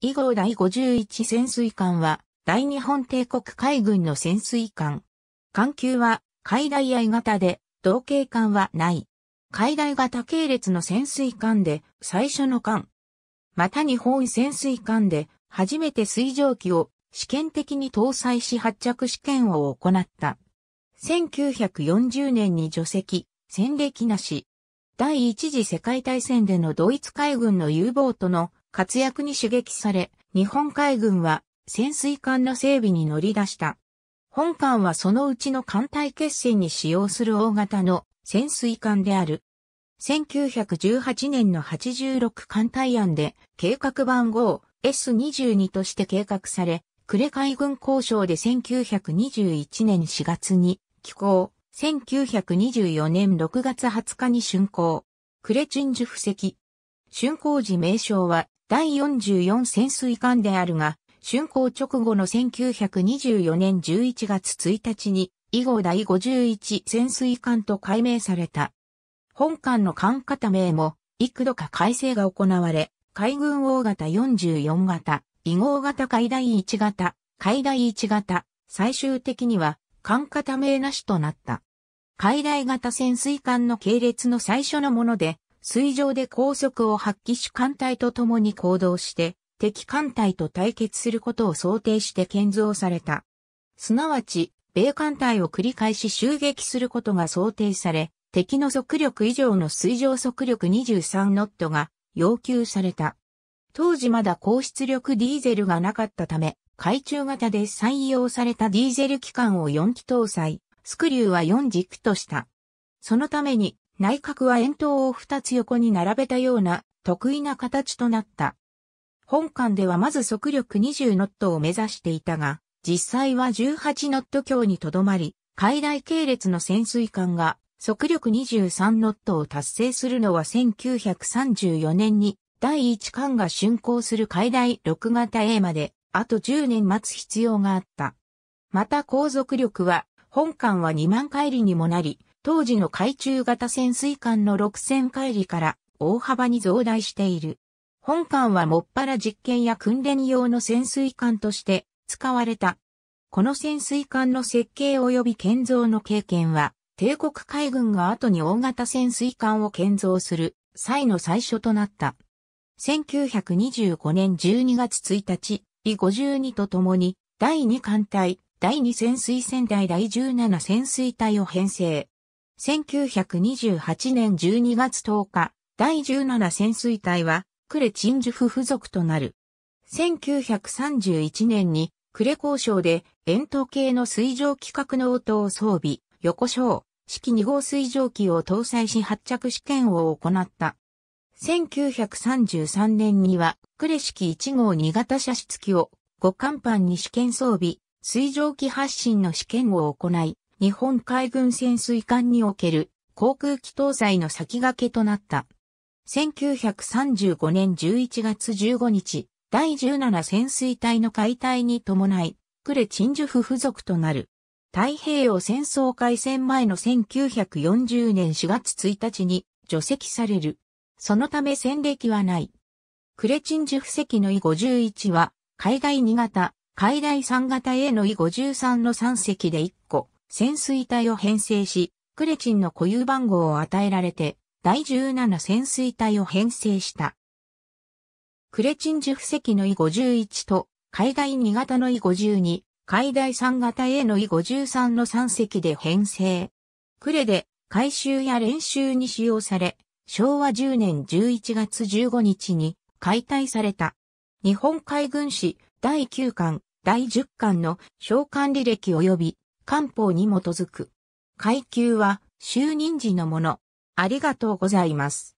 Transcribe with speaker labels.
Speaker 1: 以後第51潜水艦は、大日本帝国海軍の潜水艦。艦級は、海大愛型で、同型艦はない。海大型系列の潜水艦で、最初の艦。また日本潜水艦で、初めて水蒸気を試験的に搭載し発着試験を行った。1940年に除籍、戦歴なし。第一次世界大戦でのドイツ海軍の U ボートの活躍に刺激され、日本海軍は潜水艦の整備に乗り出した。本艦はそのうちの艦隊決戦に使用する大型の潜水艦である。1918年の86艦隊案で計画番号 S22 として計画され、呉海軍交渉で1921年4月に寄港、1924年6月20日に竣工、呉鎮守布石。竣工時名称は第44潜水艦であるが、竣工直後の1924年11月1日に、以後第51潜水艦と改名された。本艦の艦型名も、幾度か改正が行われ、海軍大型44型、異号型海第1型、海第1型、最終的には、艦型名なしとなった。海大型潜水艦の系列の最初のもので、水上で高速を発揮し艦隊と共に行動して、敵艦隊と対決することを想定して建造された。すなわち、米艦隊を繰り返し襲撃することが想定され、敵の速力以上の水上速力23ノットが要求された。当時まだ高出力ディーゼルがなかったため、海中型で採用されたディーゼル機関を4機搭載、スクリューは4軸とした。そのために内角は円筒を二つ横に並べたような得意な形となった。本館ではまず速力20ノットを目指していたが、実際は18ノット強にとどまり、海外系列の潜水艦が速力23ノットを達成するのは1934年に第1艦が竣工する海大6型 A まであと10年待つ必要があった。また航続力は本艦は2万回りにもなり、当時の海中型潜水艦の6000回里から大幅に増大している。本艦はもっぱら実験や訓練用の潜水艦として使われた。この潜水艦の設計及び建造の経験は、帝国海軍が後に大型潜水艦を建造する際の最初となった。1925年12月1日、e 52とともに、第2艦隊、第2潜水船隊第17潜水隊を編成。1928年12月10日、第17潜水隊は、クレチンジュフ付属となる。1931年に、クレ交渉で、円筒形の水上規格の音を装備、横章、式2号水蒸気を搭載し発着試験を行った。1933年には、クレ式1号2型射出機を、5甲板に試験装備、水蒸気発進の試験を行い、日本海軍潜水艦における航空機搭載の先駆けとなった。1935年11月15日、第17潜水隊の解体に伴い、クレチンジュフ付属となる。太平洋戦争開戦前の1940年4月1日に除籍される。そのため戦歴はない。クレチンジュフ席の E51 は、海外2型、海外3型への E53 の3隻で1個。潜水隊を編成し、クレチンの固有番号を与えられて、第17潜水隊を編成した。クレチンジュフの E51 と、海外2型の E52、海外3型 A の E53 の3隻で編成。クレで回収や練習に使用され、昭和10年11月15日に解体された。日本海軍史第9巻、第10巻の召喚履歴及び官報に基づく。階級は就任時のもの。ありがとうございます。